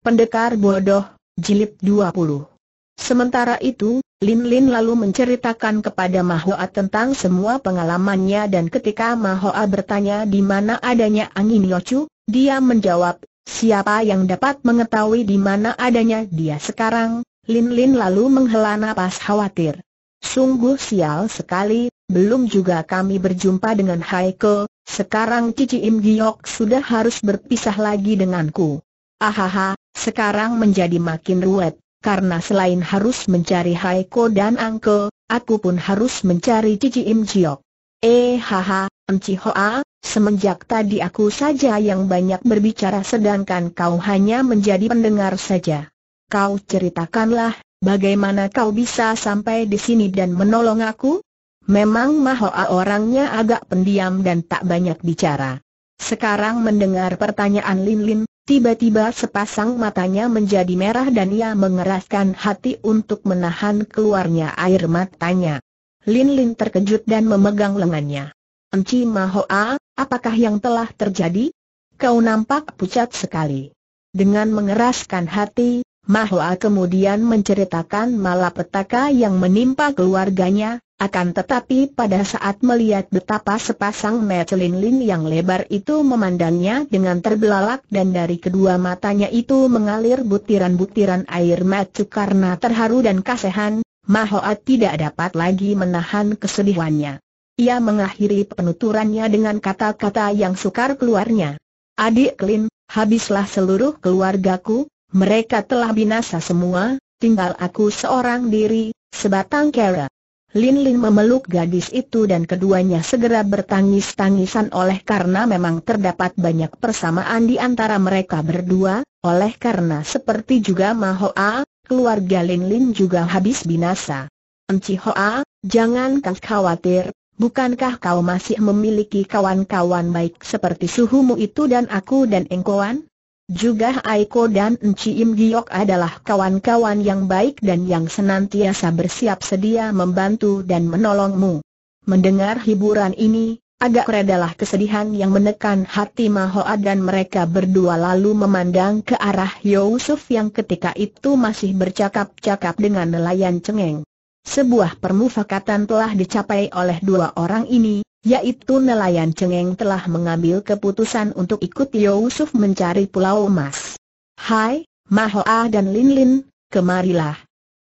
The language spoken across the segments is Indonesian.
Pendekar Bodoh, Jilid 20 Sementara itu, Lin Lin lalu menceritakan kepada Mahoa tentang semua pengalamannya dan ketika Mahoa bertanya di mana adanya angin Yocu, dia menjawab, siapa yang dapat mengetahui di mana adanya dia sekarang, Lin Lin lalu menghela napas khawatir. Sungguh sial sekali, belum juga kami berjumpa dengan Haiko, sekarang Cici Im Giok sudah harus berpisah lagi denganku. Ahaha, sekarang menjadi makin ruwet, karena selain harus mencari Haiko dan Angko, aku pun harus mencari Cici Im Jiok. Eh haha, Enci Hoa, semenjak tadi aku saja yang banyak berbicara sedangkan kau hanya menjadi pendengar saja. Kau ceritakanlah, bagaimana kau bisa sampai di sini dan menolong aku? Memang Mahoa orangnya agak pendiam dan tak banyak bicara. Sekarang mendengar pertanyaan Lin Lin, Tiba-tiba sepasang matanya menjadi merah dan ia mengeraskan hati untuk menahan keluarnya air matanya. Lin Lin terkejut dan memegang lengannya. Enci Mahoa, apakah yang telah terjadi? Kau nampak pucat sekali. Dengan mengeraskan hati, Mahoa kemudian menceritakan malapetaka yang menimpa keluarganya, akan tetapi pada saat melihat betapa sepasang metelin lin yang lebar itu memandangnya dengan terbelalak dan dari kedua matanya itu mengalir butiran-butiran air mata karena terharu dan kasihan, Mahoat tidak dapat lagi menahan kesedihannya. Ia mengakhiri penuturannya dengan kata-kata yang sukar keluarnya. Adik Lin, habislah seluruh keluargaku, mereka telah binasa semua, tinggal aku seorang diri, sebatang kera. Lin Lin memeluk gadis itu dan keduanya segera bertangis-tangisan oleh karena memang terdapat banyak persamaan di antara mereka berdua, oleh karena seperti juga Ma Hoa, keluarga Lin Lin juga habis binasa. Enci Hoa, jangan kau khawatir, bukankah kau masih memiliki kawan-kawan baik seperti suhumu itu dan aku dan Engkoan? Juga Aiko dan Enci Im Giok adalah kawan-kawan yang baik dan yang senantiasa bersiap sedia membantu dan menolongmu. Mendengar hiburan ini, agak redalah kesedihan yang menekan hati Mahoa dan mereka berdua lalu memandang ke arah Yusuf yang ketika itu masih bercakap-cakap dengan nelayan cengeng sebuah permufakatan telah dicapai oleh dua orang ini, yaitu nelayan cengeng telah mengambil keputusan untuk ikut Yusuf mencari Pulau Emas. Hai, Mahoa dan Linlin, kemarilah.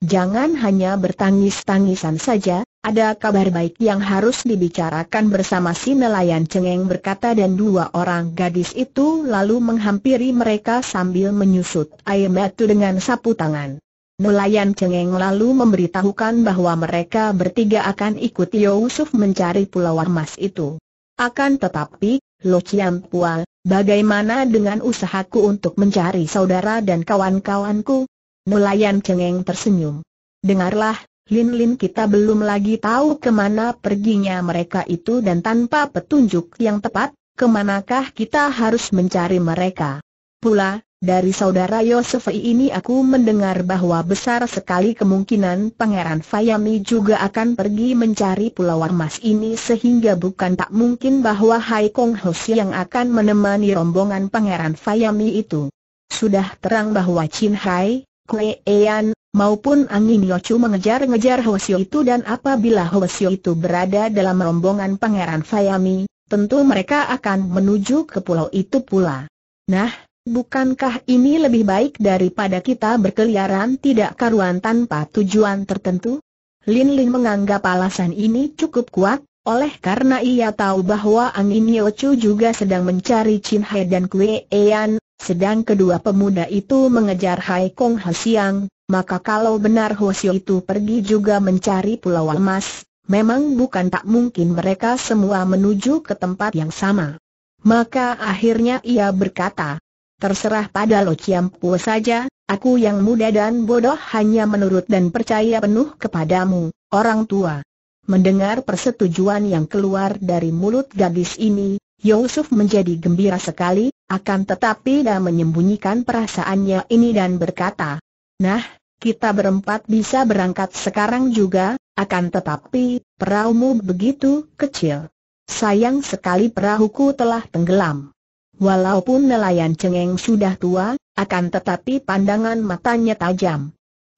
Jangan hanya bertangis-tangisan saja, ada kabar baik yang harus dibicarakan bersama si nelayan cengeng berkata dan dua orang gadis itu lalu menghampiri mereka sambil menyusut air batu dengan sapu tangan. Nelayan Cengeng lalu memberitahukan bahwa mereka bertiga akan ikut Yusuf mencari pulau emas itu. Akan tetapi, Lo Chiam Pua, bagaimana dengan usahaku untuk mencari saudara dan kawan-kawanku? Nelayan Cengeng tersenyum. Dengarlah, Lin-Lin kita belum lagi tahu kemana perginya mereka itu dan tanpa petunjuk yang tepat, kemanakah kita harus mencari mereka. Pula, dari saudara Yosefi ini aku mendengar bahwa besar sekali kemungkinan Pangeran Fayami juga akan pergi mencari pulau emas ini sehingga bukan tak mungkin bahwa Hai Kong Hoshi yang akan menemani rombongan Pangeran Fayami itu. Sudah terang bahwa Chin Hai, Kue Ean, maupun angin Yocu mengejar-ngejar Hosio itu dan apabila Hosio itu berada dalam rombongan Pangeran Fayami, tentu mereka akan menuju ke pulau itu pula. Nah, Bukankah ini lebih baik daripada kita berkeliaran tidak karuan tanpa tujuan tertentu? Lin Lin menganggap alasan ini cukup kuat, oleh karena ia tahu bahwa Angin Chu juga sedang mencari Chin Hai dan Kue Ean, sedang kedua pemuda itu mengejar Hai Kong Siang, maka kalau benar Siu itu pergi juga mencari Pulau Emas, memang bukan tak mungkin mereka semua menuju ke tempat yang sama. Maka akhirnya ia berkata, Terserah pada Lo Chiampu saja, aku yang muda dan bodoh hanya menurut dan percaya penuh kepadamu, orang tua. Mendengar persetujuan yang keluar dari mulut gadis ini, Yusuf menjadi gembira sekali, akan tetapi dia menyembunyikan perasaannya ini dan berkata, Nah, kita berempat bisa berangkat sekarang juga, akan tetapi, perahumu begitu kecil. Sayang sekali perahuku telah tenggelam. Walaupun nelayan cengeng sudah tua, akan tetapi pandangan matanya tajam.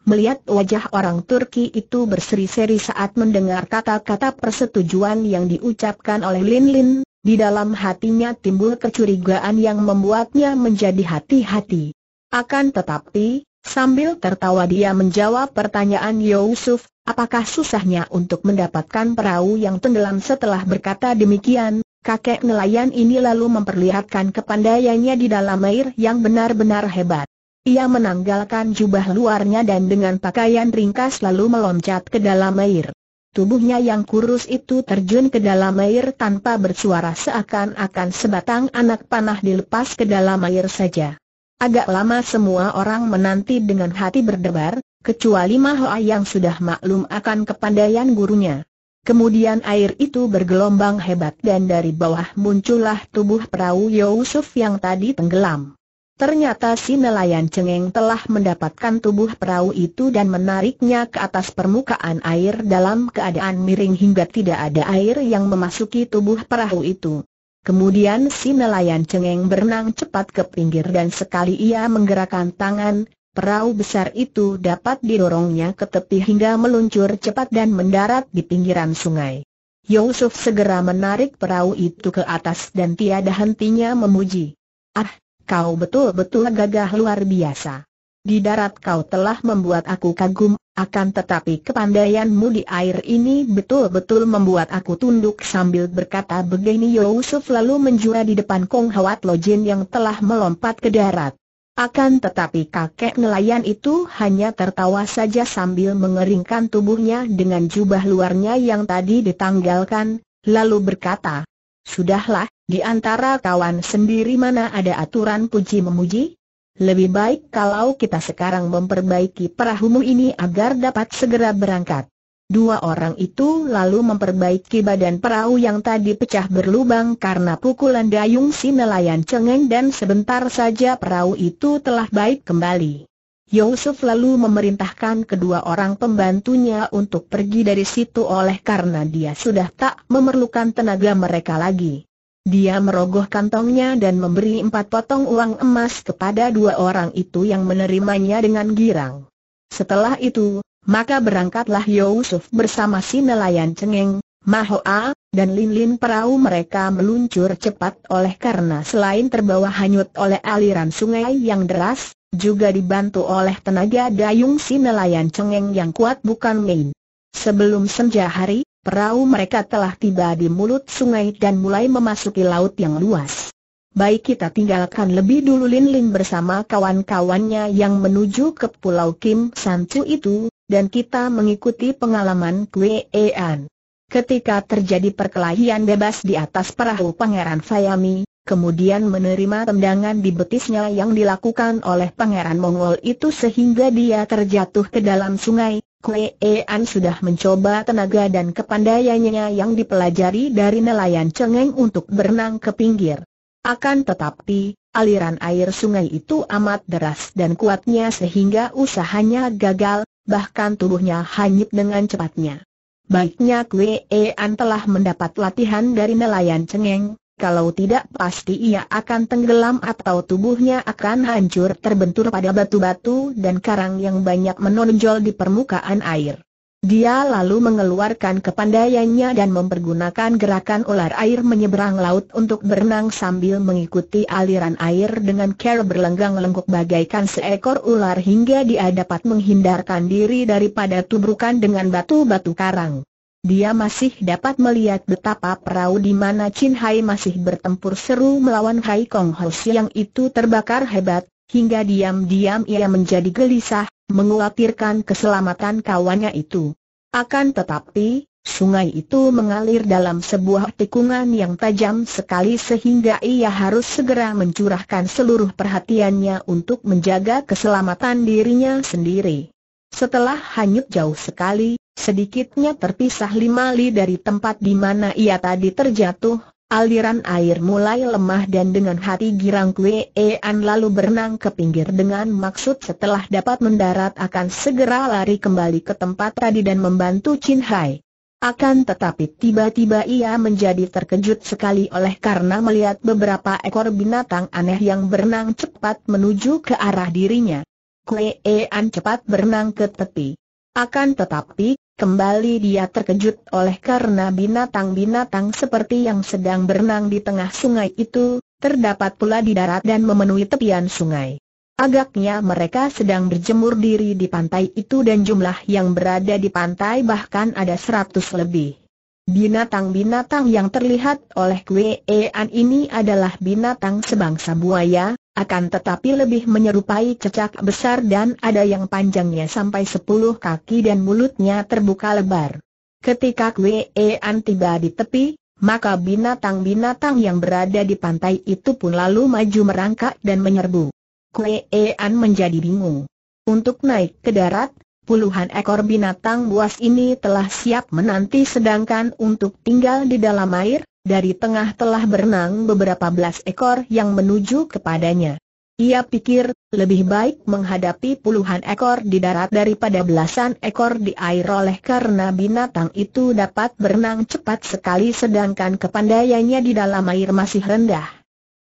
Melihat wajah orang Turki itu berseri-seri saat mendengar kata-kata persetujuan yang diucapkan oleh Lin Lin, di dalam hatinya timbul kecurigaan yang membuatnya menjadi hati-hati. Akan tetapi, sambil tertawa dia menjawab pertanyaan Yusuf, apakah susahnya untuk mendapatkan perahu yang tenggelam setelah berkata demikian, Kakek nelayan ini lalu memperlihatkan kepandaiannya di dalam air yang benar-benar hebat. Ia menanggalkan jubah luarnya dan dengan pakaian ringkas lalu meloncat ke dalam air. Tubuhnya yang kurus itu terjun ke dalam air tanpa bersuara seakan-akan sebatang anak panah dilepas ke dalam air saja. Agak lama semua orang menanti dengan hati berdebar, kecuali Mahoa yang sudah maklum akan kepandaian gurunya. Kemudian air itu bergelombang hebat dan dari bawah muncullah tubuh perahu Yusuf yang tadi tenggelam. Ternyata si nelayan cengeng telah mendapatkan tubuh perahu itu dan menariknya ke atas permukaan air dalam keadaan miring hingga tidak ada air yang memasuki tubuh perahu itu. Kemudian si nelayan cengeng berenang cepat ke pinggir dan sekali ia menggerakkan tangan, Perahu besar itu dapat didorongnya ke tepi hingga meluncur cepat dan mendarat di pinggiran sungai. Yusuf segera menarik perahu itu ke atas dan tiada hentinya memuji. Ah, kau betul-betul gagah luar biasa. Di darat kau telah membuat aku kagum, akan tetapi kepandaianmu di air ini betul-betul membuat aku tunduk sambil berkata begini Yusuf lalu menjual di depan Kong Hawat Lojin yang telah melompat ke darat. Akan tetapi kakek nelayan itu hanya tertawa saja sambil mengeringkan tubuhnya dengan jubah luarnya yang tadi ditanggalkan, lalu berkata, Sudahlah, di antara kawan sendiri mana ada aturan puji memuji? Lebih baik kalau kita sekarang memperbaiki perahumu ini agar dapat segera berangkat. Dua orang itu lalu memperbaiki badan perahu yang tadi pecah berlubang karena pukulan dayung si nelayan cengeng dan sebentar saja perahu itu telah baik kembali. Yusuf lalu memerintahkan kedua orang pembantunya untuk pergi dari situ oleh karena dia sudah tak memerlukan tenaga mereka lagi. Dia merogoh kantongnya dan memberi empat potong uang emas kepada dua orang itu yang menerimanya dengan girang. Setelah itu, maka berangkatlah Yusuf bersama si nelayan cengeng, Mahoa, dan linlin perahu mereka meluncur cepat oleh karena selain terbawa hanyut oleh aliran sungai yang deras, juga dibantu oleh tenaga dayung si nelayan cengeng yang kuat bukan main. Sebelum senja hari, perahu mereka telah tiba di mulut sungai dan mulai memasuki laut yang luas. Baik kita tinggalkan lebih dulu linlin bersama kawan-kawannya yang menuju ke Pulau Kim Sancu itu, dan kita mengikuti pengalaman Kuean. Ketika terjadi perkelahian bebas di atas perahu Pangeran Sayami, kemudian menerima tendangan di betisnya yang dilakukan oleh Pangeran Mongol itu sehingga dia terjatuh ke dalam sungai, Kuean sudah mencoba tenaga dan kepandaiannya yang dipelajari dari nelayan cengeng untuk berenang ke pinggir. Akan tetapi, aliran air sungai itu amat deras dan kuatnya sehingga usahanya gagal, bahkan tubuhnya hanyut dengan cepatnya. Baiknya Kue An telah mendapat latihan dari nelayan cengeng, kalau tidak pasti ia akan tenggelam atau tubuhnya akan hancur terbentur pada batu-batu dan karang yang banyak menonjol di permukaan air. Dia lalu mengeluarkan kepandaiannya dan mempergunakan gerakan ular air menyeberang laut untuk berenang sambil mengikuti aliran air dengan cara berlenggang lengkuk bagaikan seekor ular hingga dia dapat menghindarkan diri daripada tubrukan dengan batu-batu karang. Dia masih dapat melihat betapa perahu di mana Chin Hai masih bertempur seru melawan Hai Kong Ho yang itu terbakar hebat, hingga diam-diam ia menjadi gelisah, mengkhawatirkan keselamatan kawannya itu. Akan tetapi, sungai itu mengalir dalam sebuah tikungan yang tajam sekali sehingga ia harus segera mencurahkan seluruh perhatiannya untuk menjaga keselamatan dirinya sendiri. Setelah hanyut jauh sekali, sedikitnya terpisah lima li dari tempat di mana ia tadi terjatuh, Aliran air mulai lemah dan dengan hati girang Kue An lalu berenang ke pinggir dengan maksud setelah dapat mendarat akan segera lari kembali ke tempat tadi dan membantu Chin Hai. Akan tetapi tiba-tiba ia menjadi terkejut sekali oleh karena melihat beberapa ekor binatang aneh yang berenang cepat menuju ke arah dirinya. Kue An cepat berenang ke tepi. Akan tetapi Kembali dia terkejut oleh karena binatang-binatang seperti yang sedang berenang di tengah sungai itu, terdapat pula di darat dan memenuhi tepian sungai. Agaknya mereka sedang berjemur diri di pantai itu dan jumlah yang berada di pantai bahkan ada seratus lebih. Binatang-binatang yang terlihat oleh Kwean ini adalah binatang sebangsa buaya, akan tetapi lebih menyerupai cecak besar dan ada yang panjangnya sampai 10 kaki dan mulutnya terbuka lebar. Ketika Kwean tiba di tepi, maka binatang-binatang yang berada di pantai itu pun lalu maju merangkak dan menyerbu. Kwean menjadi bingung. Untuk naik ke darat, puluhan ekor binatang buas ini telah siap menanti sedangkan untuk tinggal di dalam air, dari tengah telah berenang beberapa belas ekor yang menuju kepadanya. Ia pikir, lebih baik menghadapi puluhan ekor di darat daripada belasan ekor di air oleh karena binatang itu dapat berenang cepat sekali sedangkan kepandaiannya di dalam air masih rendah.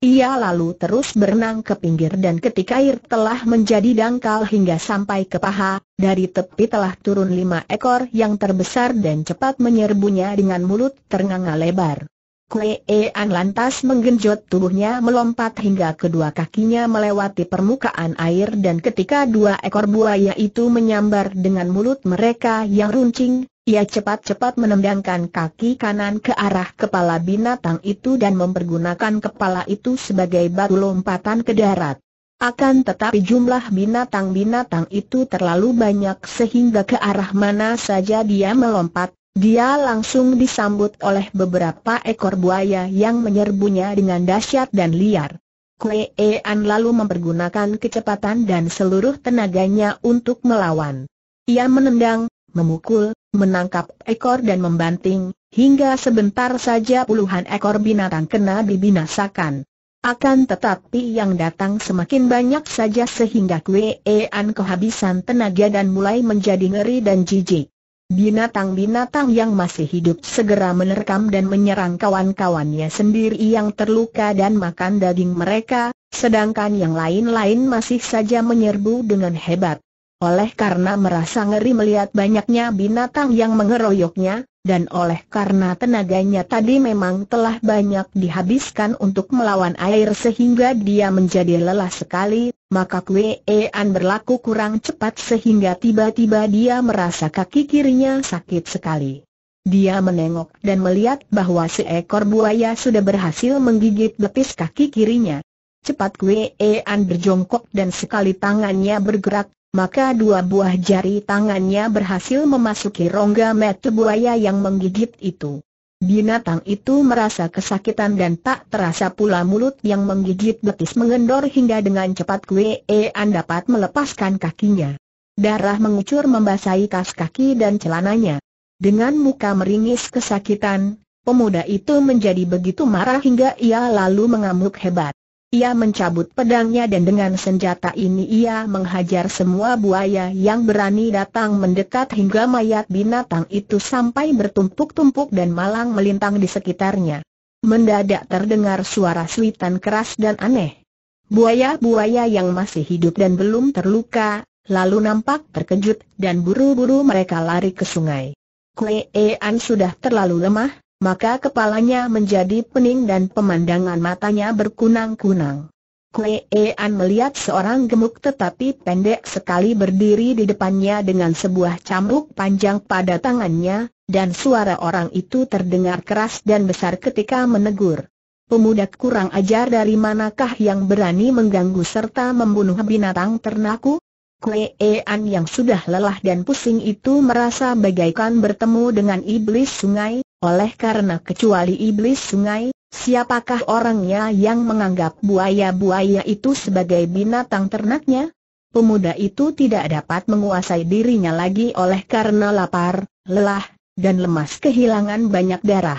Ia lalu terus berenang ke pinggir dan ketika air telah menjadi dangkal hingga sampai ke paha, dari tepi telah turun lima ekor yang terbesar dan cepat menyerbunya dengan mulut ternganga lebar. Kue Ean lantas menggenjot tubuhnya melompat hingga kedua kakinya melewati permukaan air dan ketika dua ekor buaya itu menyambar dengan mulut mereka yang runcing, ia cepat-cepat menendangkan kaki kanan ke arah kepala binatang itu dan mempergunakan kepala itu sebagai batu lompatan ke darat. Akan tetapi jumlah binatang-binatang itu terlalu banyak sehingga ke arah mana saja dia melompat, dia langsung disambut oleh beberapa ekor buaya yang menyerbunya dengan dahsyat dan liar. Kue Ean lalu mempergunakan kecepatan dan seluruh tenaganya untuk melawan. Ia menendang, memukul, menangkap ekor dan membanting, hingga sebentar saja puluhan ekor binatang kena dibinasakan. Akan tetapi yang datang semakin banyak saja sehingga Kue Ean kehabisan tenaga dan mulai menjadi ngeri dan jijik. Binatang-binatang yang masih hidup segera menerkam dan menyerang kawan-kawannya sendiri yang terluka dan makan daging mereka, sedangkan yang lain-lain masih saja menyerbu dengan hebat. Oleh karena merasa ngeri melihat banyaknya binatang yang mengeroyoknya, dan oleh karena tenaganya tadi memang telah banyak dihabiskan untuk melawan air sehingga dia menjadi lelah sekali, maka Kwean berlaku kurang cepat sehingga tiba-tiba dia merasa kaki kirinya sakit sekali. Dia menengok dan melihat bahwa seekor buaya sudah berhasil menggigit betis kaki kirinya. Cepat Kwean berjongkok dan sekali tangannya bergerak, maka dua buah jari tangannya berhasil memasuki rongga mata buaya yang menggigit itu. Binatang itu merasa kesakitan dan tak terasa pula mulut yang menggigit betis mengendor hingga dengan cepat Kwean e dapat melepaskan kakinya. Darah mengucur membasahi kas kaki dan celananya. Dengan muka meringis kesakitan, pemuda itu menjadi begitu marah hingga ia lalu mengamuk hebat. Ia mencabut pedangnya dan dengan senjata ini ia menghajar semua buaya yang berani datang mendekat hingga mayat binatang itu sampai bertumpuk-tumpuk dan malang melintang di sekitarnya. Mendadak terdengar suara suitan keras dan aneh. Buaya-buaya yang masih hidup dan belum terluka, lalu nampak terkejut dan buru-buru mereka lari ke sungai. Kue An sudah terlalu lemah, maka kepalanya menjadi pening dan pemandangan matanya berkunang-kunang. Kue Ean melihat seorang gemuk tetapi pendek sekali berdiri di depannya dengan sebuah cambuk panjang pada tangannya, dan suara orang itu terdengar keras dan besar ketika menegur. Pemuda kurang ajar dari manakah yang berani mengganggu serta membunuh binatang ternakku? Kue Ean yang sudah lelah dan pusing itu merasa bagaikan bertemu dengan iblis sungai, oleh karena kecuali iblis sungai, siapakah orangnya yang menganggap buaya-buaya itu sebagai binatang ternaknya? Pemuda itu tidak dapat menguasai dirinya lagi oleh karena lapar, lelah, dan lemas kehilangan banyak darah.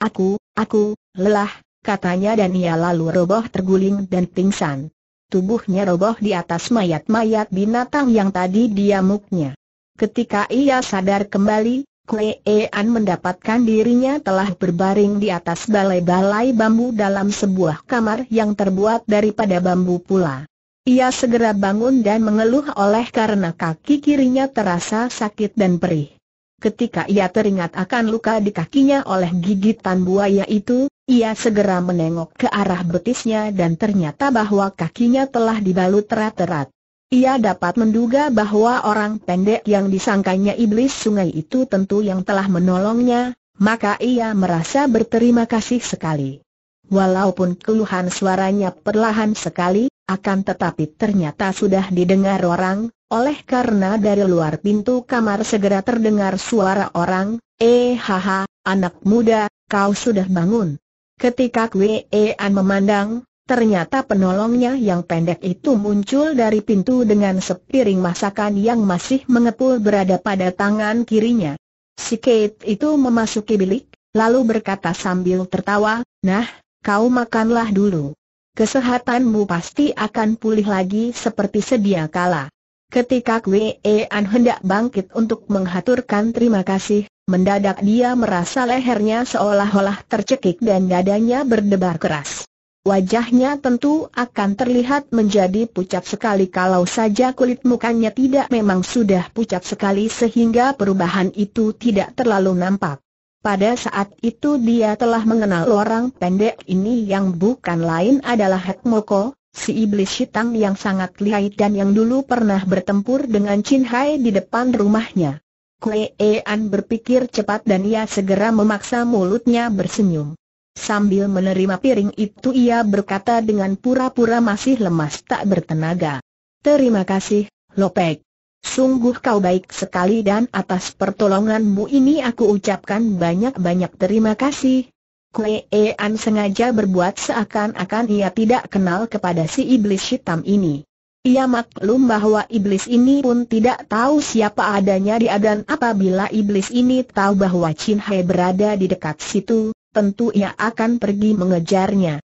Aku, aku, lelah, katanya dan ia lalu roboh terguling dan pingsan. Tubuhnya roboh di atas mayat-mayat binatang yang tadi dia muknya. Ketika ia sadar kembali, Kuei-an mendapatkan dirinya telah berbaring di atas balai-balai bambu dalam sebuah kamar yang terbuat daripada bambu pula. Ia segera bangun dan mengeluh oleh karena kaki kirinya terasa sakit dan perih. Ketika ia teringat akan luka di kakinya oleh gigitan buaya itu, ia segera menengok ke arah betisnya dan ternyata bahwa kakinya telah dibalut rata-rata. Ia dapat menduga bahwa orang pendek yang disangkanya iblis sungai itu tentu yang telah menolongnya, maka ia merasa berterima kasih sekali. Walaupun keluhan suaranya perlahan sekali, akan tetapi ternyata sudah didengar orang, oleh karena dari luar pintu kamar segera terdengar suara orang, Eh haha, anak muda, kau sudah bangun. Ketika Kwe An memandang, Ternyata penolongnya yang pendek itu muncul dari pintu dengan sepiring masakan yang masih mengepul berada pada tangan kirinya. Si Kate itu memasuki bilik, lalu berkata sambil tertawa, Nah, kau makanlah dulu. Kesehatanmu pasti akan pulih lagi seperti sedia kala. Ketika Kwe An hendak bangkit untuk menghaturkan terima kasih, mendadak dia merasa lehernya seolah-olah tercekik dan dadanya berdebar keras. Wajahnya tentu akan terlihat menjadi pucat sekali kalau saja kulit mukanya tidak memang sudah pucat sekali sehingga perubahan itu tidak terlalu nampak. Pada saat itu dia telah mengenal orang pendek ini yang bukan lain adalah Hek Moko, si iblis hitam yang sangat lihai dan yang dulu pernah bertempur dengan Chin Hai di depan rumahnya. Kue An berpikir cepat dan ia segera memaksa mulutnya bersenyum. Sambil menerima piring itu ia berkata dengan pura-pura masih lemas tak bertenaga. Terima kasih, Lopek. Sungguh kau baik sekali dan atas pertolonganmu ini aku ucapkan banyak-banyak terima kasih. Kue Ean sengaja berbuat seakan-akan ia tidak kenal kepada si iblis hitam ini. Ia maklum bahwa iblis ini pun tidak tahu siapa adanya dia dan apabila iblis ini tahu bahwa Chin Hai berada di dekat situ, tentu ia akan pergi mengejarnya.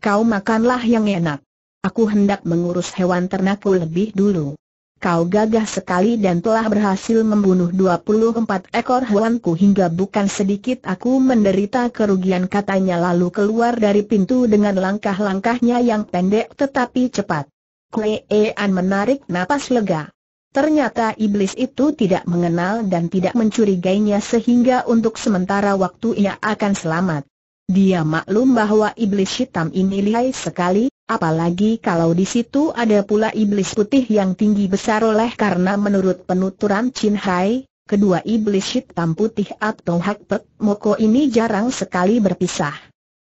Kau makanlah yang enak. Aku hendak mengurus hewan ternakku lebih dulu. Kau gagah sekali dan telah berhasil membunuh 24 ekor hewanku hingga bukan sedikit aku menderita kerugian katanya lalu keluar dari pintu dengan langkah-langkahnya yang pendek tetapi cepat. Kue an menarik napas lega. Ternyata iblis itu tidak mengenal dan tidak mencurigainya sehingga untuk sementara waktu ia akan selamat. Dia maklum bahwa iblis hitam ini lihai sekali, apalagi kalau di situ ada pula iblis putih yang tinggi besar oleh karena menurut penuturan Chin Hai, kedua iblis hitam putih atau Hakpek Moko ini jarang sekali berpisah.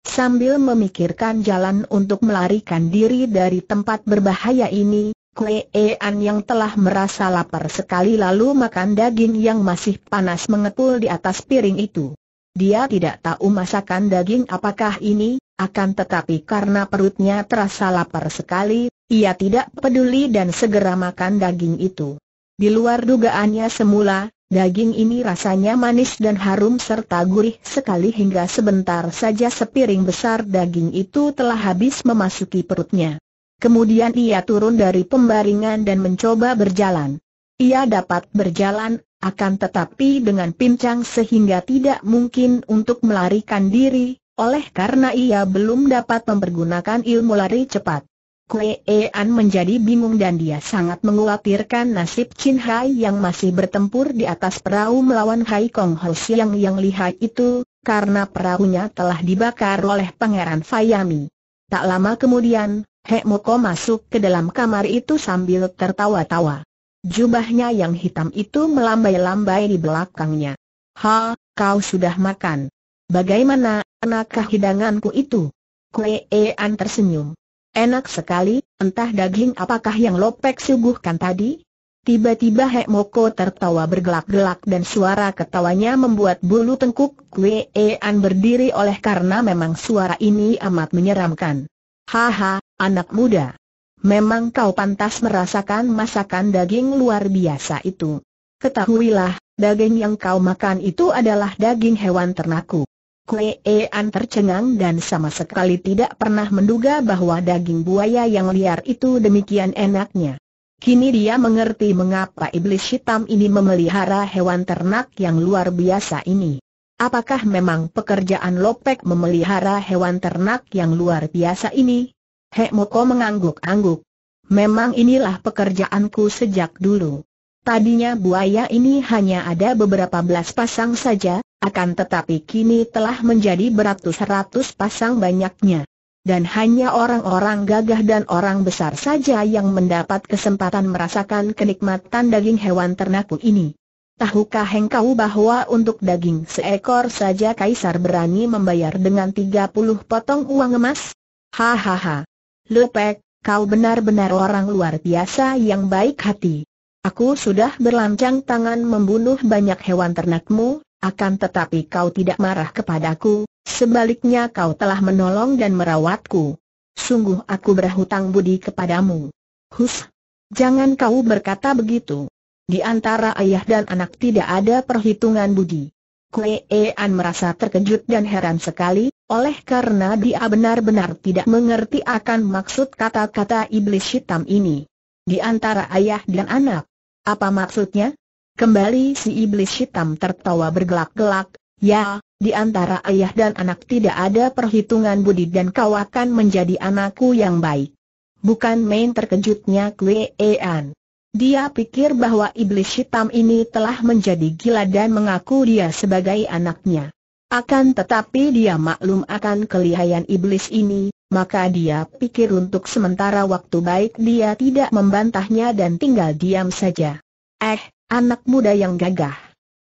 Sambil memikirkan jalan untuk melarikan diri dari tempat berbahaya ini, Ean yang telah merasa lapar sekali lalu makan daging yang masih panas mengepul di atas piring itu. Dia tidak tahu masakan daging apakah ini, akan tetapi karena perutnya terasa lapar sekali, ia tidak peduli dan segera makan daging itu. Di luar dugaannya semula, daging ini rasanya manis dan harum serta gurih sekali hingga sebentar saja sepiring besar daging itu telah habis memasuki perutnya. Kemudian ia turun dari pembaringan dan mencoba berjalan. Ia dapat berjalan, akan tetapi dengan pincang sehingga tidak mungkin untuk melarikan diri, oleh karena ia belum dapat mempergunakan ilmu lari cepat. An menjadi bingung dan dia sangat mengkhawatirkan nasib Chin Hai yang masih bertempur di atas perahu melawan Hai Kong Ho Siang yang lihai itu, karena perahunya telah dibakar oleh Pangeran Fayami. Tak lama kemudian, Hek Moko masuk ke dalam kamar itu sambil tertawa-tawa. Jubahnya yang hitam itu melambai-lambai di belakangnya. Ha, kau sudah makan. Bagaimana, enakkah hidanganku itu? Kue An tersenyum. Enak sekali, entah daging apakah yang lopek suguhkan tadi? Tiba-tiba Hek Moko tertawa bergelak-gelak dan suara ketawanya membuat bulu tengkuk Kue An berdiri oleh karena memang suara ini amat menyeramkan. Haha, anak muda. Memang kau pantas merasakan masakan daging luar biasa itu. Ketahuilah, daging yang kau makan itu adalah daging hewan ternakku. Kue Ean tercengang dan sama sekali tidak pernah menduga bahwa daging buaya yang liar itu demikian enaknya. Kini dia mengerti mengapa iblis hitam ini memelihara hewan ternak yang luar biasa ini. Apakah memang pekerjaan Lopek memelihara hewan ternak yang luar biasa ini? Hek Moko mengangguk-angguk. Memang inilah pekerjaanku sejak dulu. Tadinya buaya ini hanya ada beberapa belas pasang saja, akan tetapi kini telah menjadi beratus-ratus pasang banyaknya. Dan hanya orang-orang gagah dan orang besar saja yang mendapat kesempatan merasakan kenikmatan daging hewan ternakku ini. Tahukah engkau bahwa untuk daging seekor saja Kaisar berani membayar dengan 30 potong uang emas? Hahaha. Lepek, kau benar-benar orang luar biasa yang baik hati. Aku sudah berlancang tangan membunuh banyak hewan ternakmu, akan tetapi kau tidak marah kepadaku, sebaliknya kau telah menolong dan merawatku. Sungguh aku berhutang budi kepadamu. Hus, jangan kau berkata begitu. Di antara ayah dan anak tidak ada perhitungan budi. Kue An merasa terkejut dan heran sekali, oleh karena dia benar-benar tidak mengerti akan maksud kata-kata iblis hitam ini. Di antara ayah dan anak. Apa maksudnya? Kembali si iblis hitam tertawa bergelak-gelak, ya, di antara ayah dan anak tidak ada perhitungan budi dan kau akan menjadi anakku yang baik. Bukan main terkejutnya Kue An. Dia pikir bahwa iblis hitam ini telah menjadi gila dan mengaku dia sebagai anaknya. Akan tetapi dia maklum akan kelihayan iblis ini, maka dia pikir untuk sementara waktu baik dia tidak membantahnya dan tinggal diam saja. Eh, anak muda yang gagah.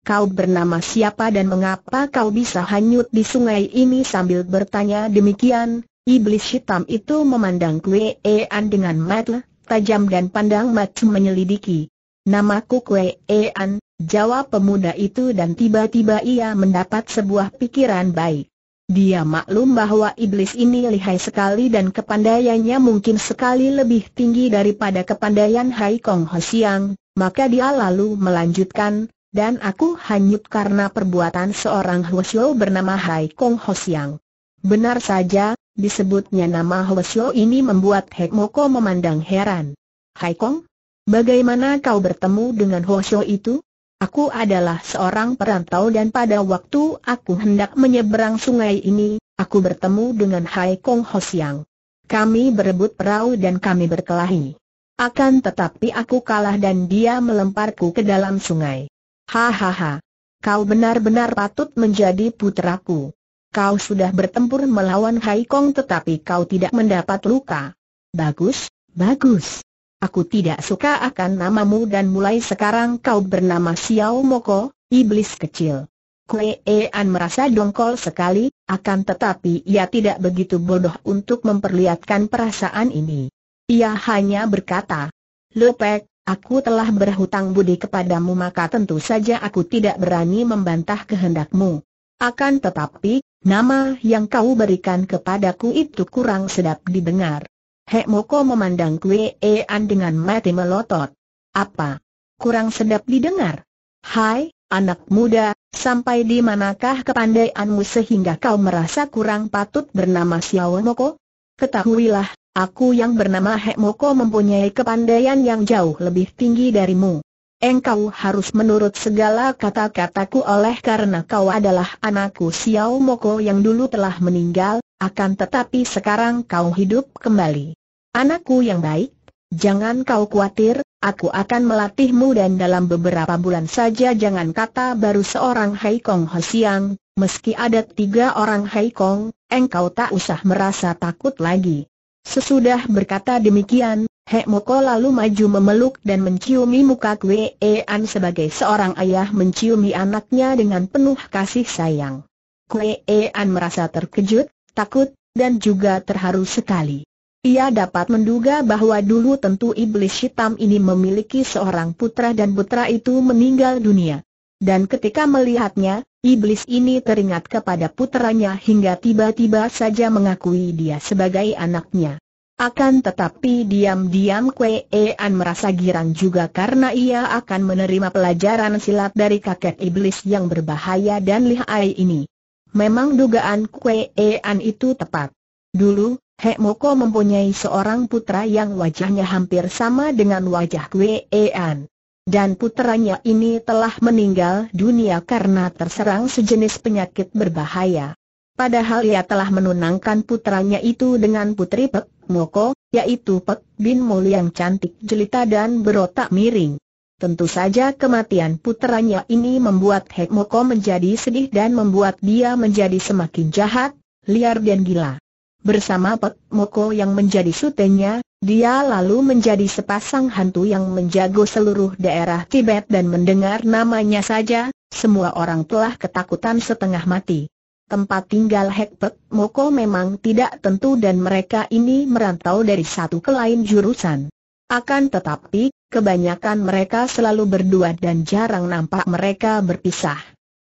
Kau bernama siapa dan mengapa kau bisa hanyut di sungai ini sambil bertanya demikian? Iblis hitam itu memandang kue Ean dengan mata tajam dan pandang macam menyelidiki. Namaku Kue Ean, jawab pemuda itu dan tiba-tiba ia mendapat sebuah pikiran baik. Dia maklum bahwa iblis ini lihai sekali dan kepandaiannya mungkin sekali lebih tinggi daripada kepandaian Hai Kong Ho Siang, maka dia lalu melanjutkan, dan aku hanyut karena perbuatan seorang Hwasyo bernama Hai Kong Ho Siang. Benar saja, Disebutnya nama Hwasyo ini membuat Hek Moko memandang heran. Hai Kong, bagaimana kau bertemu dengan Hwasyo itu? Aku adalah seorang perantau dan pada waktu aku hendak menyeberang sungai ini, aku bertemu dengan Hai Kong Hosyang. Kami berebut perahu dan kami berkelahi. Akan tetapi aku kalah dan dia melemparku ke dalam sungai. Hahaha. Kau benar-benar patut menjadi putraku. Kau sudah bertempur melawan Hai Kong tetapi kau tidak mendapat luka. Bagus, bagus. Aku tidak suka akan namamu dan mulai sekarang kau bernama Xiao Moko, iblis kecil. Kue Ean merasa dongkol sekali, akan tetapi ia tidak begitu bodoh untuk memperlihatkan perasaan ini. Ia hanya berkata, Lepek, aku telah berhutang budi kepadamu maka tentu saja aku tidak berani membantah kehendakmu. Akan tetapi, Nama yang kau berikan kepadaku itu kurang sedap didengar. Hek Moko memandang Kue Ean dengan mati melotot. Apa? Kurang sedap didengar? Hai, anak muda, sampai di manakah kepandaianmu sehingga kau merasa kurang patut bernama Xiao Moko? Ketahuilah, aku yang bernama Hek Moko mempunyai kepandaian yang jauh lebih tinggi darimu engkau harus menurut segala kata-kataku oleh karena kau adalah anakku Xiao Moko yang dulu telah meninggal, akan tetapi sekarang kau hidup kembali. Anakku yang baik, jangan kau khawatir, aku akan melatihmu dan dalam beberapa bulan saja jangan kata baru seorang Hai Kong Hosiang, meski ada tiga orang Hai Kong, engkau tak usah merasa takut lagi. Sesudah berkata demikian, Hek Moko lalu maju memeluk dan menciumi muka Kwe An sebagai seorang ayah menciumi anaknya dengan penuh kasih sayang. Kwe An merasa terkejut, takut, dan juga terharu sekali. Ia dapat menduga bahwa dulu tentu iblis hitam ini memiliki seorang putra dan putra itu meninggal dunia. Dan ketika melihatnya, iblis ini teringat kepada putranya hingga tiba-tiba saja mengakui dia sebagai anaknya. Akan tetapi diam-diam Kwe An merasa girang juga karena ia akan menerima pelajaran silat dari kakek iblis yang berbahaya dan lihai ini. Memang dugaan Kwe An itu tepat. Dulu, He Moko mempunyai seorang putra yang wajahnya hampir sama dengan wajah Kwe An. Dan putranya ini telah meninggal dunia karena terserang sejenis penyakit berbahaya. Padahal ia telah menunangkan putranya itu dengan putri Pek Moko, yaitu Pek Bin Mul yang cantik jelita dan berotak miring. Tentu saja kematian putranya ini membuat Hek Moko menjadi sedih dan membuat dia menjadi semakin jahat, liar dan gila. Bersama Pek Moko yang menjadi sutenya, dia lalu menjadi sepasang hantu yang menjago seluruh daerah Tibet dan mendengar namanya saja, semua orang telah ketakutan setengah mati tempat tinggal Hekpek Moko memang tidak tentu dan mereka ini merantau dari satu ke lain jurusan. Akan tetapi, kebanyakan mereka selalu berdua dan jarang nampak mereka berpisah.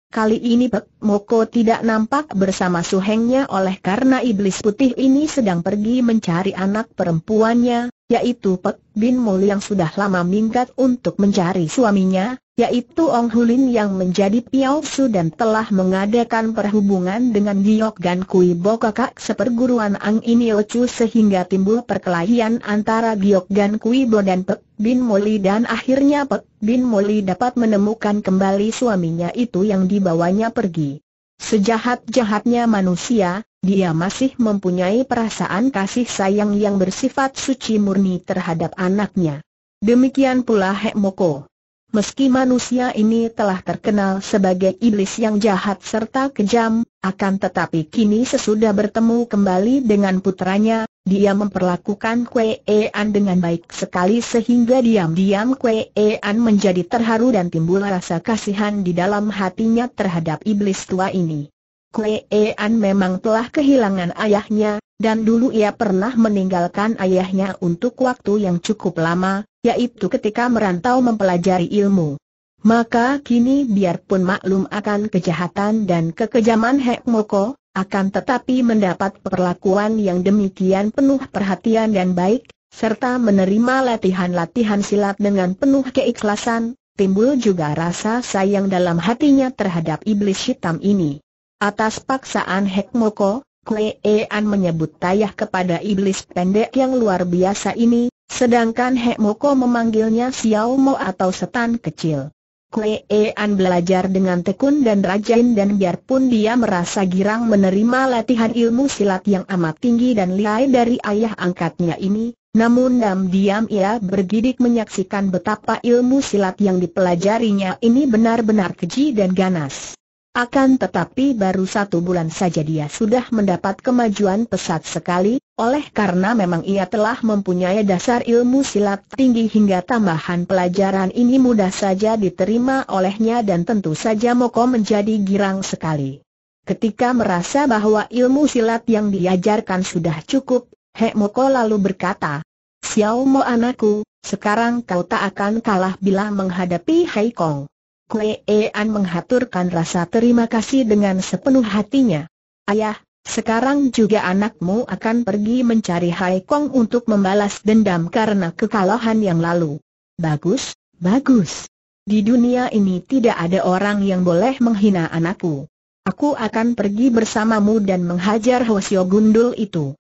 Kali ini Pek Moko tidak nampak bersama suhengnya oleh karena iblis putih ini sedang pergi mencari anak perempuannya, yaitu Pek Bin Mul yang sudah lama minggat untuk mencari suaminya, yaitu Ong Hulin yang menjadi Piao Su dan telah mengadakan perhubungan dengan Giok Gan Kui Bo kakak seperguruan Ang Inio Chu sehingga timbul perkelahian antara Giok Gan Kui Bo dan Pek Bin Moli dan akhirnya Pek Bin Moli dapat menemukan kembali suaminya itu yang dibawanya pergi. Sejahat-jahatnya manusia, dia masih mempunyai perasaan kasih sayang yang bersifat suci murni terhadap anaknya. Demikian pula Hek Moko. Meski manusia ini telah terkenal sebagai iblis yang jahat serta kejam, akan tetapi kini sesudah bertemu kembali dengan putranya, dia memperlakukan Kue Ean dengan baik sekali sehingga diam-diam Kue Ean menjadi terharu dan timbul rasa kasihan di dalam hatinya terhadap iblis tua ini. Kue Ean memang telah kehilangan ayahnya, dan dulu ia pernah meninggalkan ayahnya untuk waktu yang cukup lama, yaitu ketika merantau mempelajari ilmu. Maka kini biarpun maklum akan kejahatan dan kekejaman Hek Moko, akan tetapi mendapat perlakuan yang demikian penuh perhatian dan baik, serta menerima latihan-latihan silat dengan penuh keikhlasan, timbul juga rasa sayang dalam hatinya terhadap iblis hitam ini. Atas paksaan Hek Moko, Kue Ean menyebut tayah kepada iblis pendek yang luar biasa ini, Sedangkan Moko memanggilnya Xiao Mo atau setan kecil. Kue An belajar dengan tekun dan rajin dan biarpun dia merasa girang menerima latihan ilmu silat yang amat tinggi dan lihai dari ayah angkatnya ini, namun diam-diam ia bergidik menyaksikan betapa ilmu silat yang dipelajarinya ini benar-benar keji dan ganas. Akan tetapi baru satu bulan saja dia sudah mendapat kemajuan pesat sekali, oleh karena memang ia telah mempunyai dasar ilmu silat tinggi hingga tambahan pelajaran ini mudah saja diterima olehnya dan tentu saja Moko menjadi girang sekali. Ketika merasa bahwa ilmu silat yang diajarkan sudah cukup, Hek Moko lalu berkata, Xiao Mo anakku, sekarang kau tak akan kalah bila menghadapi Hai Kong. An menghaturkan rasa terima kasih dengan sepenuh hatinya. Ayah, sekarang juga anakmu akan pergi mencari Hai Kong untuk membalas dendam karena kekalahan yang lalu. Bagus, bagus. Di dunia ini tidak ada orang yang boleh menghina anakku. Aku akan pergi bersamamu dan menghajar Hosio Gundul itu.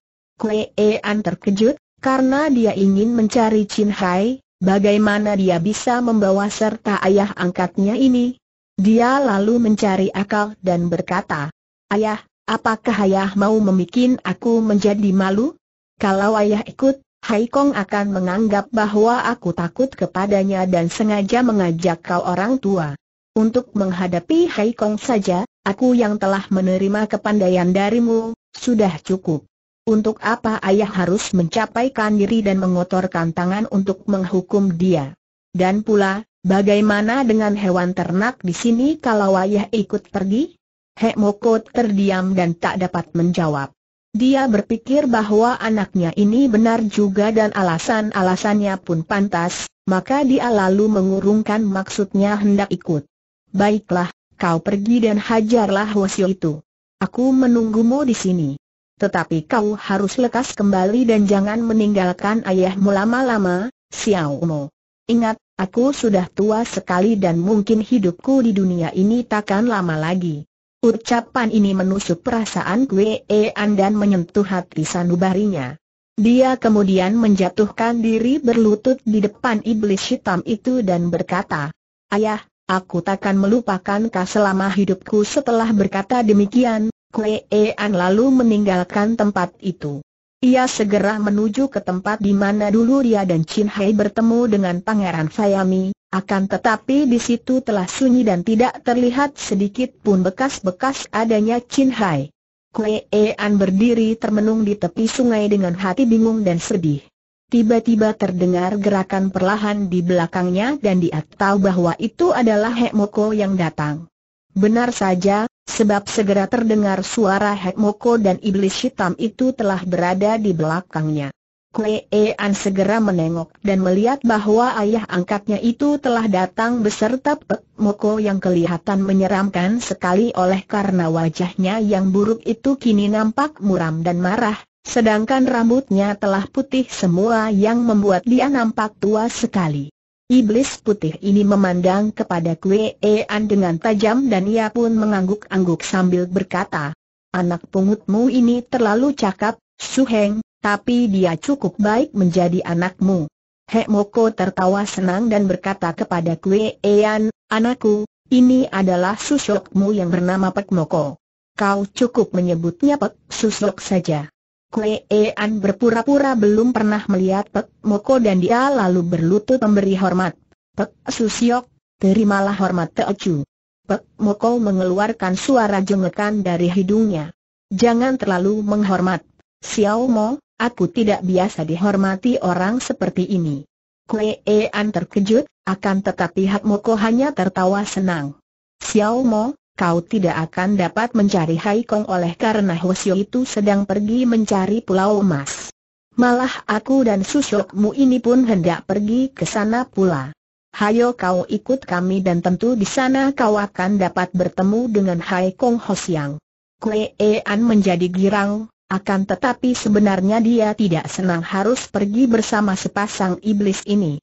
An terkejut, karena dia ingin mencari Chin Hai, Bagaimana dia bisa membawa serta ayah angkatnya ini? Dia lalu mencari akal dan berkata, Ayah, apakah ayah mau memikin aku menjadi malu? Kalau ayah ikut, Hai Kong akan menganggap bahwa aku takut kepadanya dan sengaja mengajak kau orang tua. Untuk menghadapi Hai Kong saja, aku yang telah menerima kepandaian darimu, sudah cukup. Untuk apa ayah harus mencapai diri dan mengotorkan tangan untuk menghukum dia? Dan pula, bagaimana dengan hewan ternak di sini kalau ayah ikut pergi? Hek Mokot terdiam dan tak dapat menjawab. Dia berpikir bahwa anaknya ini benar juga dan alasan-alasannya pun pantas, maka dia lalu mengurungkan maksudnya hendak ikut. Baiklah, kau pergi dan hajarlah wasio itu. Aku menunggumu di sini tetapi kau harus lekas kembali dan jangan meninggalkan ayahmu lama-lama, Xiao Mo. Ingat, aku sudah tua sekali dan mungkin hidupku di dunia ini takkan lama lagi. Ucapan ini menusuk perasaan Kwe An dan menyentuh hati sanubarinya. Dia kemudian menjatuhkan diri berlutut di depan iblis hitam itu dan berkata, Ayah, aku takkan melupakan kau selama hidupku setelah berkata demikian, Kue Ean lalu meninggalkan tempat itu. Ia segera menuju ke tempat di mana dulu dia dan Chin Hai bertemu dengan Pangeran Fayami, akan tetapi di situ telah sunyi dan tidak terlihat sedikit pun bekas-bekas adanya Chin Hai. Kue Ean berdiri termenung di tepi sungai dengan hati bingung dan sedih. Tiba-tiba terdengar gerakan perlahan di belakangnya dan dia tahu bahwa itu adalah Hekmoko yang datang. Benar saja, Sebab segera terdengar suara Hekmoko dan iblis hitam itu telah berada di belakangnya. Kue An segera menengok dan melihat bahwa ayah angkatnya itu telah datang beserta Pek Moko yang kelihatan menyeramkan sekali oleh karena wajahnya yang buruk itu kini nampak muram dan marah, sedangkan rambutnya telah putih semua yang membuat dia nampak tua sekali. Iblis putih ini memandang kepada Kue An dengan tajam dan ia pun mengangguk-angguk sambil berkata, Anak pungutmu ini terlalu cakap, Suheng, tapi dia cukup baik menjadi anakmu. Hek Moko tertawa senang dan berkata kepada Kue An, Anakku, ini adalah susokmu yang bernama Pek Moko. Kau cukup menyebutnya Pek Susok saja. Ean berpura-pura belum pernah melihat Pek Moko dan dia lalu berlutut memberi hormat. Pek Susiok, terimalah hormat Teocu. Pek Moko mengeluarkan suara jengekan dari hidungnya. Jangan terlalu menghormat. Xiao Mo, aku tidak biasa dihormati orang seperti ini. Ean terkejut, akan tetapi Hak Moko hanya tertawa senang. Xiao Mo, kau tidak akan dapat mencari Hai Kong oleh karena Hosio itu sedang pergi mencari Pulau Emas. Malah aku dan Susyokmu ini pun hendak pergi ke sana pula. Hayo kau ikut kami dan tentu di sana kau akan dapat bertemu dengan Hai Kong Hosiang. An menjadi girang, akan tetapi sebenarnya dia tidak senang harus pergi bersama sepasang iblis ini.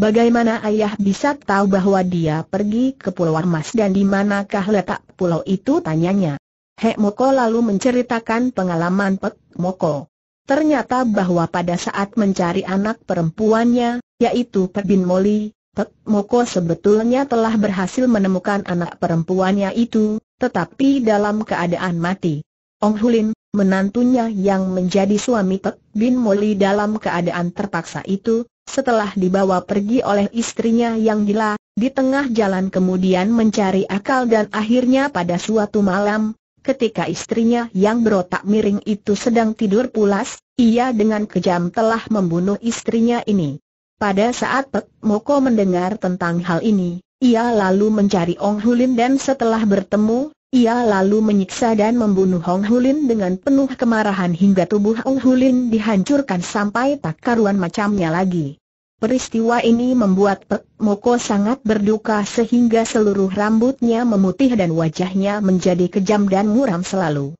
Bagaimana ayah bisa tahu bahwa dia pergi ke Pulau Emas dan di manakah letak pulau itu tanyanya. Hek Moko lalu menceritakan pengalaman Pek Moko. Ternyata bahwa pada saat mencari anak perempuannya, yaitu Bin Moli, Pek Moko sebetulnya telah berhasil menemukan anak perempuannya itu, tetapi dalam keadaan mati. Ong Hulin, menantunya yang menjadi suami Pek Bin Moli dalam keadaan terpaksa itu, setelah dibawa pergi oleh istrinya yang gila, di tengah jalan kemudian mencari akal dan akhirnya pada suatu malam, ketika istrinya yang berotak miring itu sedang tidur pulas, ia dengan kejam telah membunuh istrinya ini. Pada saat Pek Moko mendengar tentang hal ini, ia lalu mencari Ong Hulin dan setelah bertemu, ia lalu menyiksa dan membunuh Hong Hulin dengan penuh kemarahan hingga tubuh Hong Hulin dihancurkan sampai tak karuan macamnya lagi. Peristiwa ini membuat Pek Moko sangat berduka sehingga seluruh rambutnya memutih dan wajahnya menjadi kejam dan muram selalu.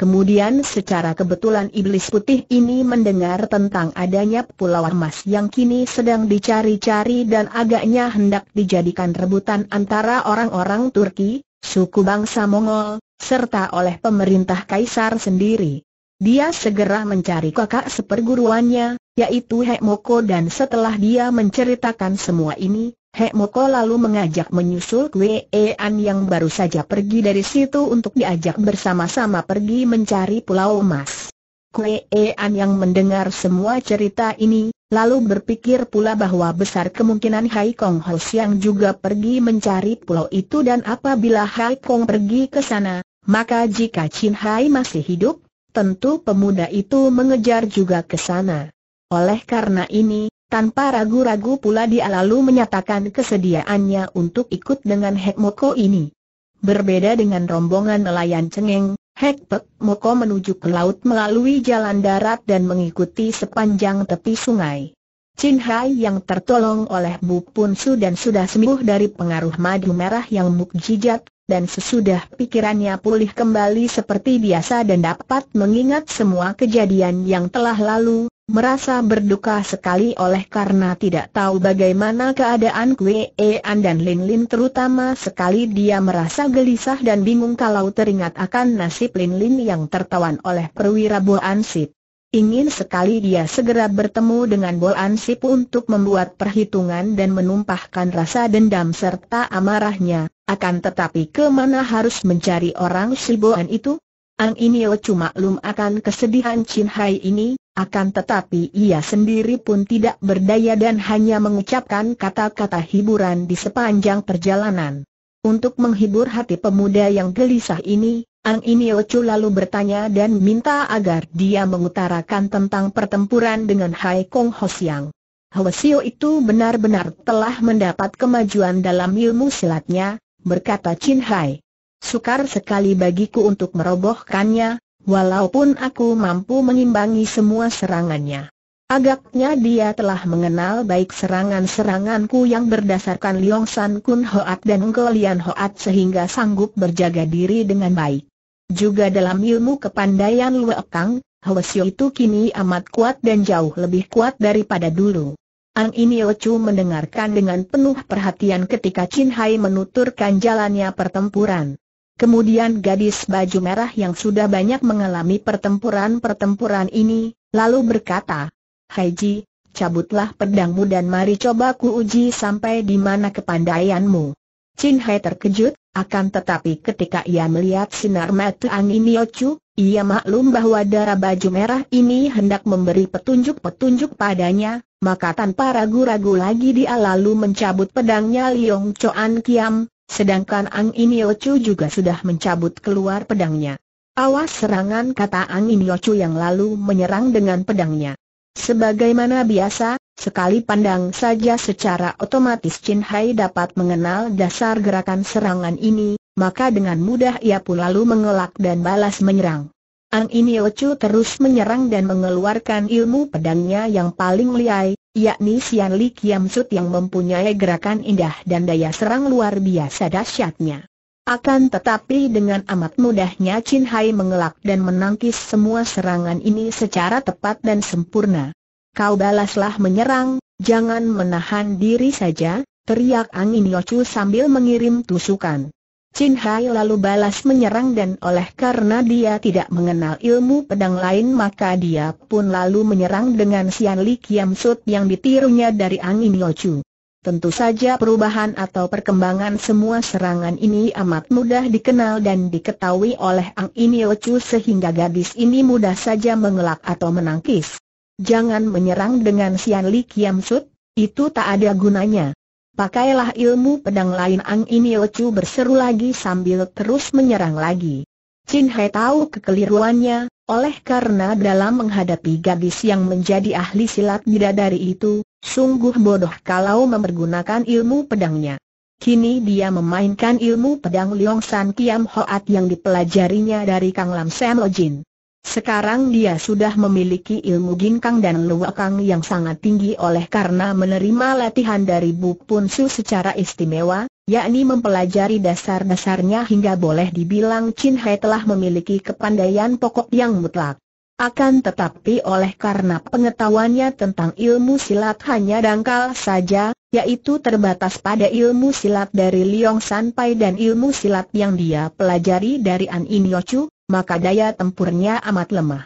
Kemudian secara kebetulan iblis putih ini mendengar tentang adanya pulau emas yang kini sedang dicari-cari dan agaknya hendak dijadikan rebutan antara orang-orang Turki, suku bangsa Mongol, serta oleh pemerintah Kaisar sendiri. Dia segera mencari kakak seperguruannya, yaitu Hekmoko dan setelah dia menceritakan semua ini, Hek Moko lalu mengajak menyusul Kwe An yang baru saja pergi dari situ untuk diajak bersama-sama pergi mencari Pulau Emas. Kwe An yang mendengar semua cerita ini, lalu berpikir pula bahwa besar kemungkinan Hai Kong Ho Siang juga pergi mencari pulau itu dan apabila Hai Kong pergi ke sana, maka jika Chin Hai masih hidup, tentu pemuda itu mengejar juga ke sana. Oleh karena ini, tanpa ragu-ragu pula dia lalu menyatakan kesediaannya untuk ikut dengan Hek Moko ini. Berbeda dengan rombongan nelayan cengeng, Hek Pek Moko menuju ke laut melalui jalan darat dan mengikuti sepanjang tepi sungai. Chin Hai yang tertolong oleh Bu Pun Su dan sudah sembuh dari pengaruh madu merah yang mukjizat, dan sesudah pikirannya pulih kembali seperti biasa dan dapat mengingat semua kejadian yang telah lalu, Merasa berduka sekali oleh karena tidak tahu bagaimana keadaan Kwe An dan Lin Lin terutama sekali dia merasa gelisah dan bingung kalau teringat akan nasib Lin Lin yang tertawan oleh perwira Bo Sip. Ingin sekali dia segera bertemu dengan Boan Sip untuk membuat perhitungan dan menumpahkan rasa dendam serta amarahnya, akan tetapi kemana harus mencari orang si An itu? Ang Inio cuma lum akan kesedihan Chin Hai ini, akan tetapi ia sendiri pun tidak berdaya dan hanya mengucapkan kata-kata hiburan di sepanjang perjalanan. Untuk menghibur hati pemuda yang gelisah ini, Ang Iniochu lalu bertanya dan minta agar dia mengutarakan tentang pertempuran dengan Hai Kong Hosiang. Hwasio itu benar-benar telah mendapat kemajuan dalam ilmu silatnya, berkata Chin Hai. Sukar sekali bagiku untuk merobohkannya, walaupun aku mampu mengimbangi semua serangannya. Agaknya dia telah mengenal baik serangan-seranganku yang berdasarkan Liong San Kun Hoat dan Lian Hoat sehingga sanggup berjaga diri dengan baik. Juga dalam ilmu kepandaian Lue Kang, itu kini amat kuat dan jauh lebih kuat daripada dulu. Ang Inio Chu mendengarkan dengan penuh perhatian ketika Chin Hai menuturkan jalannya pertempuran. Kemudian gadis baju merah yang sudah banyak mengalami pertempuran-pertempuran ini, lalu berkata, Haiji, cabutlah pedangmu dan mari coba ku uji sampai di mana kepandaianmu. Chin Hai terkejut, akan tetapi ketika ia melihat sinar mata angin Yochu, ia maklum bahwa darah baju merah ini hendak memberi petunjuk-petunjuk padanya, maka tanpa ragu-ragu lagi dia lalu mencabut pedangnya Liong Choan Kiam, Sedangkan Ang Iniochu juga sudah mencabut keluar pedangnya. Awas serangan kata Ang Iniochu yang lalu menyerang dengan pedangnya. Sebagaimana biasa, sekali pandang saja secara otomatis Chin Hai dapat mengenal dasar gerakan serangan ini, maka dengan mudah ia pun lalu mengelak dan balas menyerang. Ang Iniochu terus menyerang dan mengeluarkan ilmu pedangnya yang paling liai, yakni Sian Li Kiam Sut yang mempunyai gerakan indah dan daya serang luar biasa dahsyatnya. Akan tetapi dengan amat mudahnya Chin Hai mengelak dan menangkis semua serangan ini secara tepat dan sempurna. Kau balaslah menyerang, jangan menahan diri saja, teriak Angin Yochu sambil mengirim tusukan. Chin Hai lalu balas menyerang dan oleh karena dia tidak mengenal ilmu pedang lain maka dia pun lalu menyerang dengan Sian Li Kiam Sut yang ditirunya dari angin Yochu. Tentu saja perubahan atau perkembangan semua serangan ini amat mudah dikenal dan diketahui oleh Ang Ini Yochu sehingga gadis ini mudah saja mengelak atau menangkis. Jangan menyerang dengan Sian Li Kiam Sut, itu tak ada gunanya. Pakailah ilmu pedang lain Ang ini Chu berseru lagi sambil terus menyerang lagi. Chin Hai tahu kekeliruannya, oleh karena dalam menghadapi gadis yang menjadi ahli silat bidadari itu, sungguh bodoh kalau mempergunakan ilmu pedangnya. Kini dia memainkan ilmu pedang Leong San Kiam Hoat yang dipelajarinya dari Kang Lam Sam Lo Jin. Sekarang dia sudah memiliki ilmu ginkang dan luakang yang sangat tinggi oleh karena menerima latihan dari Bu Pun Su secara istimewa, yakni mempelajari dasar-dasarnya hingga boleh dibilang Chin Hai telah memiliki kepandaian pokok yang mutlak. Akan tetapi oleh karena pengetahuannya tentang ilmu silat hanya dangkal saja, yaitu terbatas pada ilmu silat dari Liong Sanpai dan ilmu silat yang dia pelajari dari An In Yochu, maka daya tempurnya amat lemah.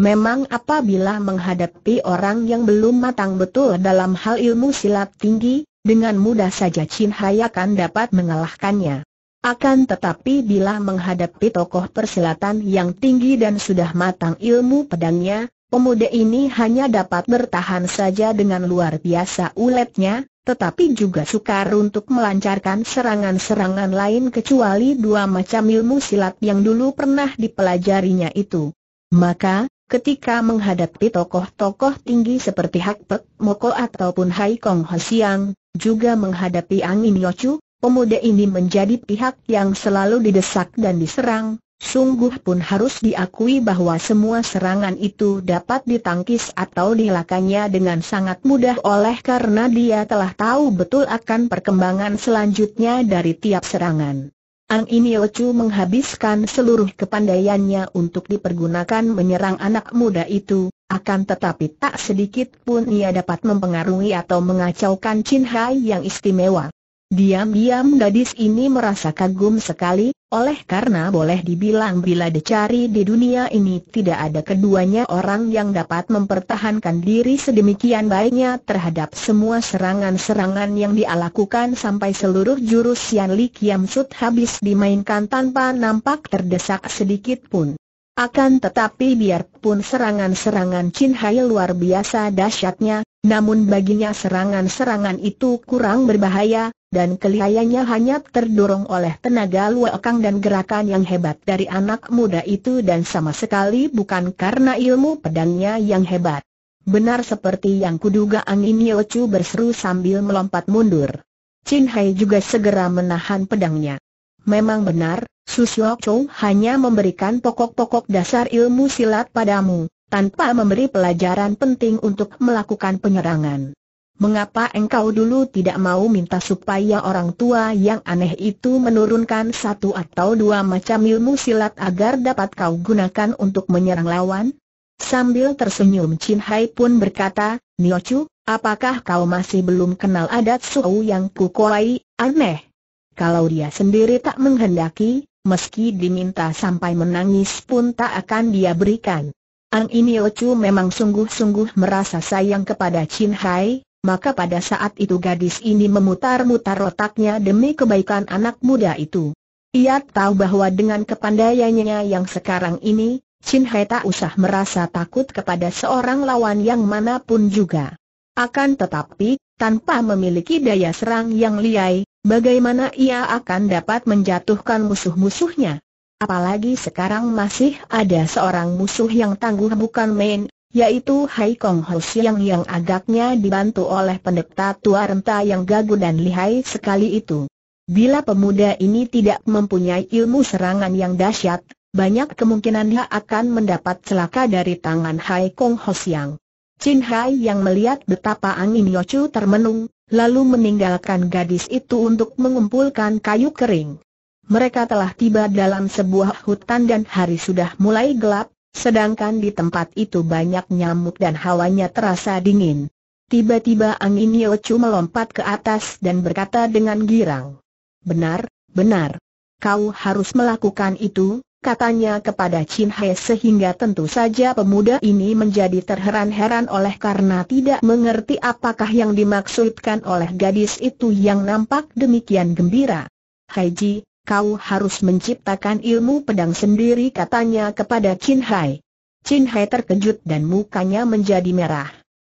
Memang apabila menghadapi orang yang belum matang betul dalam hal ilmu silat tinggi, dengan mudah saja Chin Hai akan dapat mengalahkannya. Akan tetapi bila menghadapi tokoh persilatan yang tinggi dan sudah matang ilmu pedangnya, pemuda ini hanya dapat bertahan saja dengan luar biasa uletnya, tetapi juga sukar untuk melancarkan serangan-serangan lain kecuali dua macam ilmu silat yang dulu pernah dipelajarinya itu. Maka, ketika menghadapi tokoh-tokoh tinggi seperti Hak Pek Moko ataupun Hai Kong Hosiang, juga menghadapi Angin Yochu, pemuda ini menjadi pihak yang selalu didesak dan diserang, Sungguh pun harus diakui bahwa semua serangan itu dapat ditangkis atau dilakannya dengan sangat mudah oleh karena dia telah tahu betul akan perkembangan selanjutnya dari tiap serangan. Ang Iniochu menghabiskan seluruh kepandaiannya untuk dipergunakan menyerang anak muda itu, akan tetapi tak sedikit pun ia dapat mempengaruhi atau mengacaukan Chin Hai yang istimewa. Diam-diam gadis ini merasa kagum sekali, oleh karena boleh dibilang bila dicari di dunia ini tidak ada keduanya orang yang dapat mempertahankan diri sedemikian baiknya terhadap semua serangan-serangan yang dialakukan sampai seluruh jurus Yan Li Kiam Sud habis dimainkan tanpa nampak terdesak sedikit pun. Akan tetapi biarpun serangan-serangan Chin Hai luar biasa dahsyatnya, namun baginya serangan-serangan itu kurang berbahaya, dan kelihayanya hanya terdorong oleh tenaga luakang dan gerakan yang hebat dari anak muda itu dan sama sekali bukan karena ilmu pedangnya yang hebat. Benar seperti yang kuduga Angin Chu berseru sambil melompat mundur. Chin Hai juga segera menahan pedangnya. Memang benar, Susyok Chou hanya memberikan pokok-pokok dasar ilmu silat padamu, tanpa memberi pelajaran penting untuk melakukan penyerangan. Mengapa engkau dulu tidak mau minta supaya orang tua yang aneh itu menurunkan satu atau dua macam ilmu silat agar dapat kau gunakan untuk menyerang lawan? Sambil tersenyum Chin Hai pun berkata, Niochu, apakah kau masih belum kenal adat suhu yang kukuai? Aneh, kalau dia sendiri tak menghendaki, meski diminta sampai menangis pun tak akan dia berikan. Ang ini memang sungguh-sungguh merasa sayang kepada Chin Hai, maka pada saat itu gadis ini memutar-mutar otaknya demi kebaikan anak muda itu. Ia tahu bahwa dengan kepandaiannya yang sekarang ini, Chin Hai tak usah merasa takut kepada seorang lawan yang manapun juga. Akan tetapi, tanpa memiliki daya serang yang liai, bagaimana ia akan dapat menjatuhkan musuh-musuhnya? Apalagi sekarang masih ada seorang musuh yang tangguh bukan main, yaitu Hai Kong Ho Siang yang agaknya dibantu oleh pendeta tua renta yang gagu dan lihai sekali itu. Bila pemuda ini tidak mempunyai ilmu serangan yang dahsyat, banyak kemungkinan dia akan mendapat celaka dari tangan Hai Kong Ho Siang. Chin Hai yang melihat betapa angin Yochu termenung, lalu meninggalkan gadis itu untuk mengumpulkan kayu kering. Mereka telah tiba dalam sebuah hutan dan hari sudah mulai gelap, sedangkan di tempat itu banyak nyamuk dan hawanya terasa dingin. Tiba-tiba angin Yochu melompat ke atas dan berkata dengan girang. Benar, benar. Kau harus melakukan itu, katanya kepada Chin Hai sehingga tentu saja pemuda ini menjadi terheran-heran oleh karena tidak mengerti apakah yang dimaksudkan oleh gadis itu yang nampak demikian gembira. Hai Ji, kau harus menciptakan ilmu pedang sendiri katanya kepada Chin Hai. Chin Hai terkejut dan mukanya menjadi merah.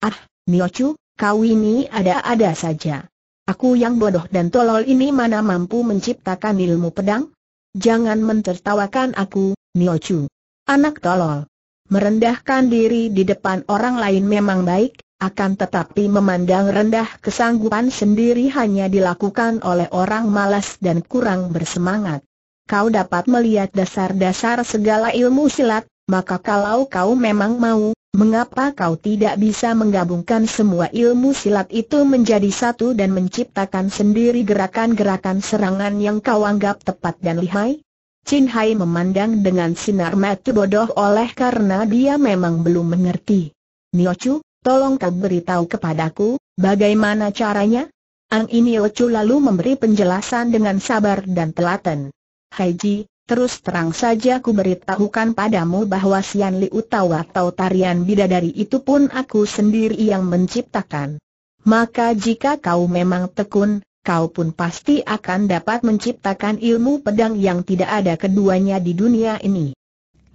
Ah, Niochu, kau ini ada-ada saja. Aku yang bodoh dan tolol ini mana mampu menciptakan ilmu pedang? Jangan mentertawakan aku, Niochu. Anak tolol. Merendahkan diri di depan orang lain memang baik, akan tetapi memandang rendah kesanggupan sendiri hanya dilakukan oleh orang malas dan kurang bersemangat. Kau dapat melihat dasar-dasar segala ilmu silat, maka kalau kau memang mau, Mengapa kau tidak bisa menggabungkan semua ilmu silat itu menjadi satu dan menciptakan sendiri gerakan-gerakan serangan yang kau anggap tepat dan lihai? Chin Hai memandang dengan sinar mata bodoh oleh karena dia memang belum mengerti. Chu, tolong kau beritahu kepadaku, bagaimana caranya? Ang Chu lalu memberi penjelasan dengan sabar dan telaten. Hai Ji. Terus terang saja ku beritahukan padamu bahwa Sian Li Utau atau tarian bidadari itu pun aku sendiri yang menciptakan. Maka jika kau memang tekun, kau pun pasti akan dapat menciptakan ilmu pedang yang tidak ada keduanya di dunia ini.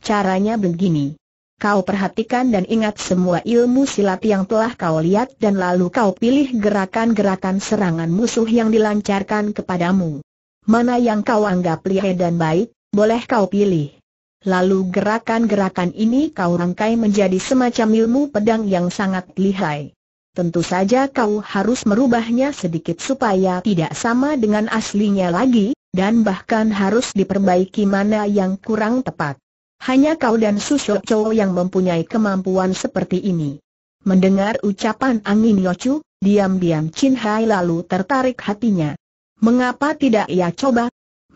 Caranya begini. Kau perhatikan dan ingat semua ilmu silat yang telah kau lihat dan lalu kau pilih gerakan-gerakan serangan musuh yang dilancarkan kepadamu. Mana yang kau anggap lihai dan baik, boleh kau pilih. Lalu gerakan-gerakan ini kau rangkai menjadi semacam ilmu pedang yang sangat lihai. Tentu saja kau harus merubahnya sedikit supaya tidak sama dengan aslinya lagi, dan bahkan harus diperbaiki mana yang kurang tepat. Hanya kau dan Susok Chow yang mempunyai kemampuan seperti ini. Mendengar ucapan angin Yochu, diam-diam Chin Hai lalu tertarik hatinya. Mengapa tidak ia coba?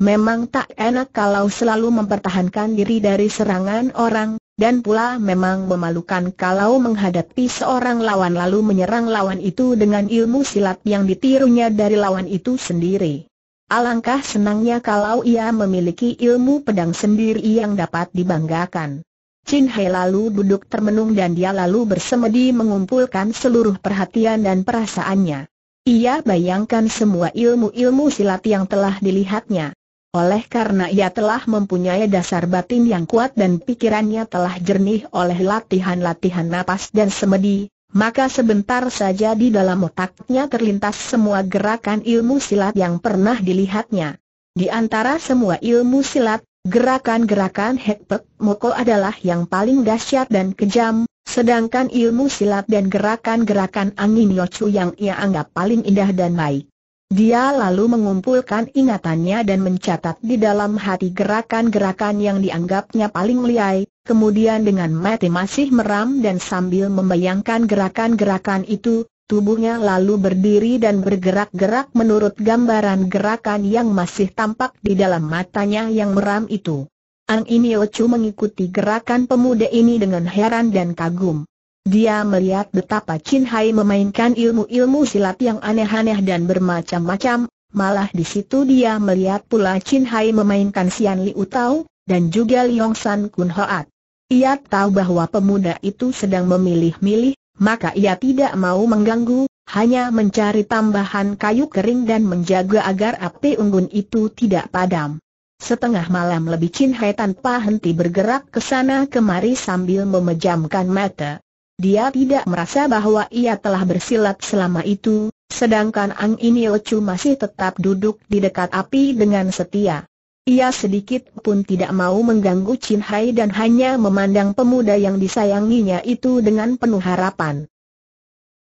Memang tak enak kalau selalu mempertahankan diri dari serangan orang, dan pula memang memalukan kalau menghadapi seorang lawan lalu menyerang lawan itu dengan ilmu silat yang ditirunya dari lawan itu sendiri. Alangkah senangnya kalau ia memiliki ilmu pedang sendiri yang dapat dibanggakan. Chin Hei lalu duduk termenung dan dia lalu bersemedi mengumpulkan seluruh perhatian dan perasaannya. Ia bayangkan semua ilmu-ilmu silat yang telah dilihatnya. Oleh karena ia telah mempunyai dasar batin yang kuat dan pikirannya telah jernih oleh latihan-latihan napas dan semedi, maka sebentar saja di dalam otaknya terlintas semua gerakan ilmu silat yang pernah dilihatnya. Di antara semua ilmu silat, gerakan-gerakan Hekpek Moko adalah yang paling dahsyat dan kejam, sedangkan ilmu silat dan gerakan-gerakan angin Yochu yang ia anggap paling indah dan baik. Dia lalu mengumpulkan ingatannya dan mencatat di dalam hati gerakan-gerakan yang dianggapnya paling liai, kemudian dengan mati masih meram dan sambil membayangkan gerakan-gerakan itu, tubuhnya lalu berdiri dan bergerak-gerak menurut gambaran gerakan yang masih tampak di dalam matanya yang meram itu. Ang Chu mengikuti gerakan pemuda ini dengan heran dan kagum. Dia melihat betapa Chin Hai memainkan ilmu-ilmu silat yang aneh-aneh dan bermacam-macam, malah di situ dia melihat pula Chin Hai memainkan Sian Liu Tao, dan juga Liong San Kun Hoat. Ia tahu bahwa pemuda itu sedang memilih-milih, maka ia tidak mau mengganggu, hanya mencari tambahan kayu kering dan menjaga agar api unggun itu tidak padam. Setengah malam lebih Chin Hai tanpa henti bergerak ke sana kemari sambil memejamkan mata. Dia tidak merasa bahwa ia telah bersilat selama itu, sedangkan Ang Inil masih tetap duduk di dekat api dengan setia. Ia sedikit pun tidak mau mengganggu Chin Hai dan hanya memandang pemuda yang disayanginya itu dengan penuh harapan.